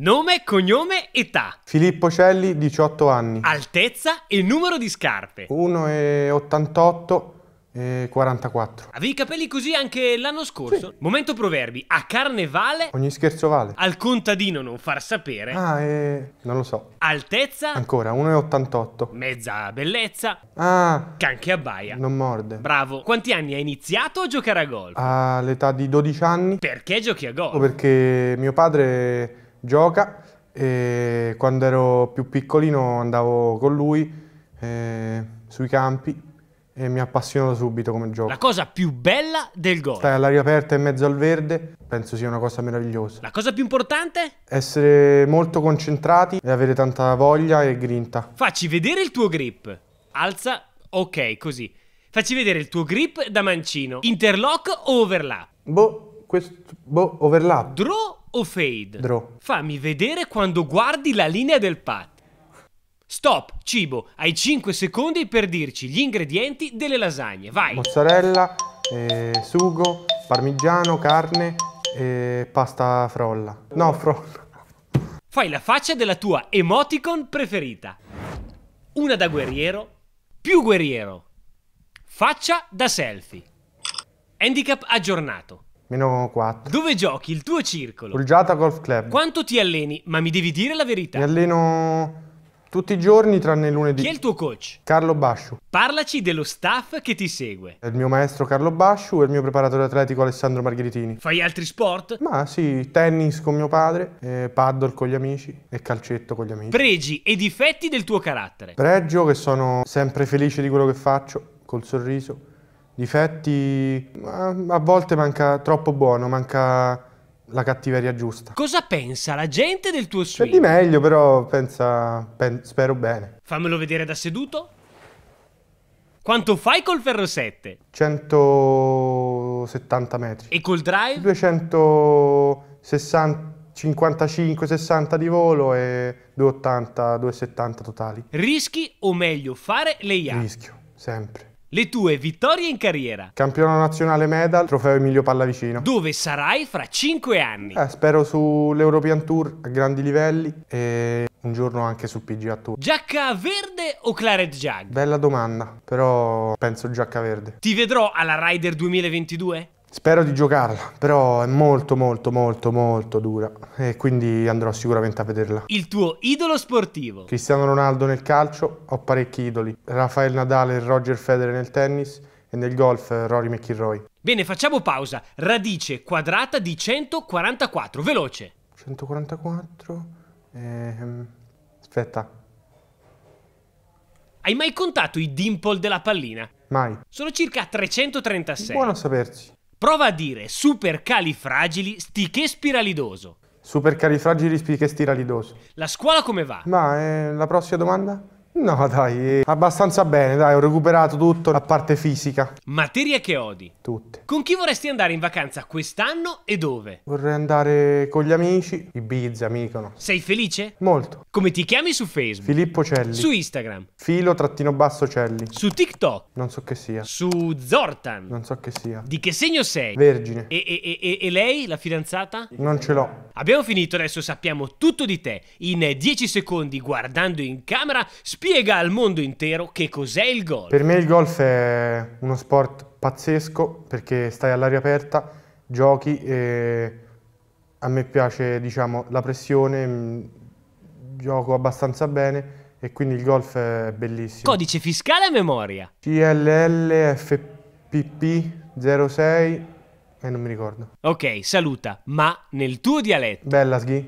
Nome, cognome, età. Filippo Celli, 18 anni. Altezza e numero di scarpe. 1,88 e 44. Avevi i capelli così anche l'anno scorso? Sì. Momento proverbi, a carnevale... Ogni scherzo vale. Al contadino non far sapere. Ah, eh, non lo so. Altezza? Ancora, 1,88. Mezza bellezza. Ah. Canche abbaia. Non morde. Bravo. Quanti anni hai iniziato a giocare a golf? All'età di 12 anni. Perché giochi a golf? O perché mio padre gioca e quando ero più piccolino andavo con lui eh, sui campi e mi ha appassionato subito come gioco. La cosa più bella del gol. Stai all'aria aperta in mezzo al verde penso sia una cosa meravigliosa. La cosa più importante? Essere molto concentrati e avere tanta voglia e grinta. Facci vedere il tuo grip. Alza, ok, così. Facci vedere il tuo grip da mancino. Interlock o overlap? Boh, questo, boh, overlap. Draw o fade? Draw. Fammi vedere quando guardi la linea del pat. Stop, cibo, hai 5 secondi per dirci gli ingredienti delle lasagne, vai! Mozzarella, eh, sugo, parmigiano, carne e pasta frolla. No, frolla. Fai la faccia della tua emoticon preferita. Una da guerriero, più guerriero. Faccia da selfie. Handicap aggiornato. Meno 4. Dove giochi? Il tuo circolo? Urgiata Golf Club. Quanto ti alleni? Ma mi devi dire la verità. Mi alleno tutti i giorni tranne lunedì. Chi è il tuo coach? Carlo Basciu. Parlaci dello staff che ti segue. È il mio maestro Carlo Basciu e il mio preparatore atletico Alessandro Margheritini. Fai altri sport? Ma sì, tennis con mio padre, eh, paddle con gli amici e calcetto con gli amici. Pregi e difetti del tuo carattere. Pregio che sono sempre felice di quello che faccio, col sorriso Difetti, a volte manca troppo buono, manca la cattiveria giusta. Cosa pensa la gente del tuo swing? C'è di meglio, però pensa, pen, spero bene. Fammelo vedere da seduto. Quanto fai col ferro 7? 170 metri. E col drive? 255, 60 di volo e 280-270 totali. Rischi o meglio fare layout? Rischio, sempre. Le tue vittorie in carriera. Campione nazionale medal, trofeo Emilio Pallavicino. Dove sarai fra 5 anni? Eh, spero sull'European Tour a grandi livelli e un giorno anche sul PGA Tour. Giacca verde o claret jag? Bella domanda, però penso giacca verde. Ti vedrò alla Rider 2022? Spero di giocarla, però è molto molto molto molto dura e quindi andrò sicuramente a vederla. Il tuo idolo sportivo? Cristiano Ronaldo nel calcio, ho parecchi idoli. Rafael Nadal e Roger Federer nel tennis e nel golf Rory McIlroy. Bene, facciamo pausa. Radice quadrata di 144, veloce. 144... Ehm, aspetta. Hai mai contato i dimple della pallina? Mai. Sono circa 336. Buono a sapersi. Prova a dire fragili stiche spiralidoso. fragili stiche spiralidoso. La scuola come va? Ma eh, la prossima domanda? No dai, abbastanza bene, dai, ho recuperato tutto, a parte fisica. Materie che odi? Tutte. Con chi vorresti andare in vacanza quest'anno e dove? Vorrei andare con gli amici, i Ibiza, Micono. Sei felice? Molto. Come ti chiami su Facebook? Filippo Celli. Su Instagram? Filo trattino basso Celli. Su TikTok? Non so che sia. Su Zortan? Non so che sia. Di che segno sei? Vergine. E, e, e, e lei, la fidanzata? Non ce l'ho. Abbiamo finito, adesso sappiamo tutto di te. In 10 secondi, guardando in camera, spiegami spiega al mondo intero che cos'è il golf. Per me il golf è uno sport pazzesco perché stai all'aria aperta, giochi e a me piace diciamo, la pressione, mm, gioco abbastanza bene e quindi il golf è bellissimo. Codice fiscale a memoria. CLLFPP06 e eh, non mi ricordo. Ok, saluta, ma nel tuo dialetto. Bella Sghi.